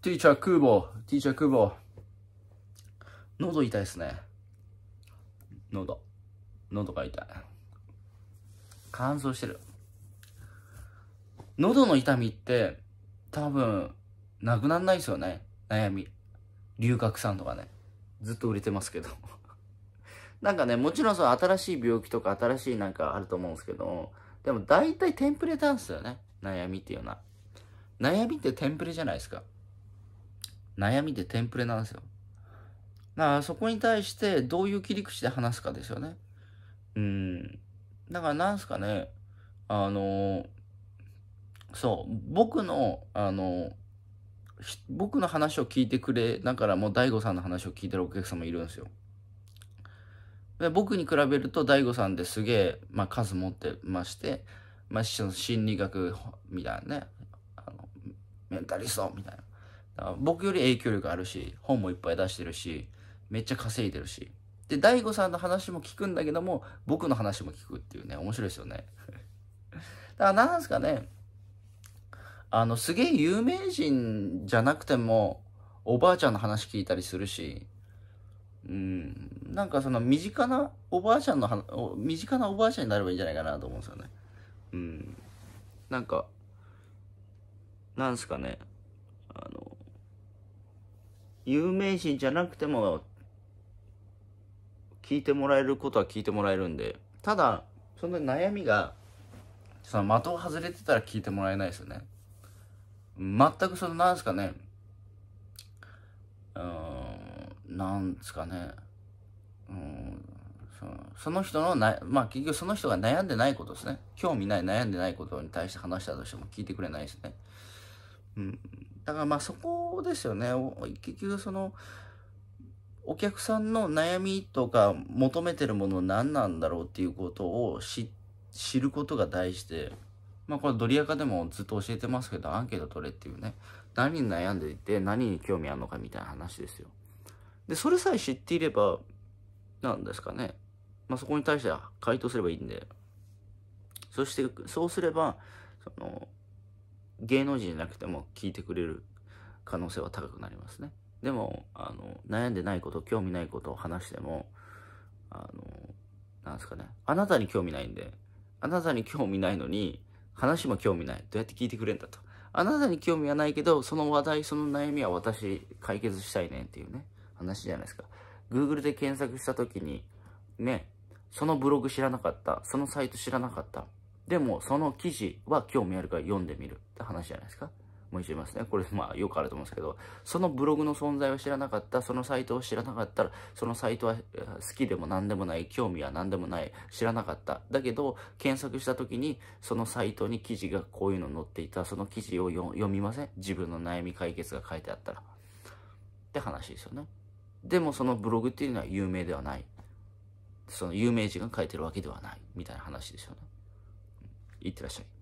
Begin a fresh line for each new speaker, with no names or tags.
ティーチャークーボー、ティーチャークーボー。喉痛いですね。喉。喉が痛い。乾燥してる。喉の痛みって、多分、なくなんないですよね。悩み。龍角散とかね。ずっと売れてますけど。なんかね、もちろんその新しい病気とか新しいなんかあると思うんですけど、でも大体テンプレダんスすよね。悩みっていうのは。悩みってテンプレじゃないですか。悩みでテンプレなんですよ。だからそこに対してどういう切り口で話すかですよね。うん。だからなんすかね、あの、そう、僕の、あの、僕の話を聞いてくれ、だからもう DAIGO さんの話を聞いてるお客様いるんですよ。で僕に比べると DAIGO さんですげえ、まあ、数持ってまして、まあ、心理学みたいなね、あのメンタリストみたいな。僕より影響力あるし、本もいっぱい出してるし、めっちゃ稼いでるし。で、大悟さんの話も聞くんだけども、僕の話も聞くっていうね、面白いですよね。だからなんすかね、あの、すげえ有名人じゃなくても、おばあちゃんの話聞いたりするし、うん、なんかその身近なおばあちゃんの身近なおばあちゃんになればいいんじゃないかなと思うんですよね。うん。なんか、なんすかね。有名人じゃなくても聞いてもらえることは聞いてもらえるんでただその悩みがその的を外れてたら聞いてもらえないですよね全くそのなんですかねうんなんですかねうんその人のなまあ結局その人が悩んでないことですね興味ない悩んでないことに対して話したとしても聞いてくれないですねうんだからまあそこですよね。結局その、お客さんの悩みとか求めてるもの何なんだろうっていうことを知ることが大事で、まあこれドリアカでもずっと教えてますけど、アンケート取れっていうね、何に悩んでいて何に興味あるのかみたいな話ですよ。で、それさえ知っていれば、なんですかね。まあそこに対しては回答すればいいんで、そしてそうすれば、その、芸能人じゃなくても聞いてくれる可能性は高くなりますね。でも、あの、悩んでないこと、興味ないことを話しても、あの、なんですかね、あなたに興味ないんで、あなたに興味ないのに、話も興味ない。どうやって聞いてくれんだと。あなたに興味はないけど、その話題、その悩みは私解決したいねっていうね、話じゃないですか。Google で検索した時に、ね、そのブログ知らなかった、そのサイト知らなかった、でも、その記事は興味あるから読んでみるって話じゃないですか。もう一度言いますね。これ、まあ、よくあると思うんですけど、そのブログの存在を知らなかった、そのサイトを知らなかったら、そのサイトは好きでも何でもない、興味は何でもない、知らなかった。だけど、検索した時に、そのサイトに記事がこういうの載っていた、その記事を読みません自分の悩み解決が書いてあったら。って話ですよね。でも、そのブログっていうのは有名ではない。その有名人が書いてるわけではない。みたいな話ですよね。いってらっしゃい。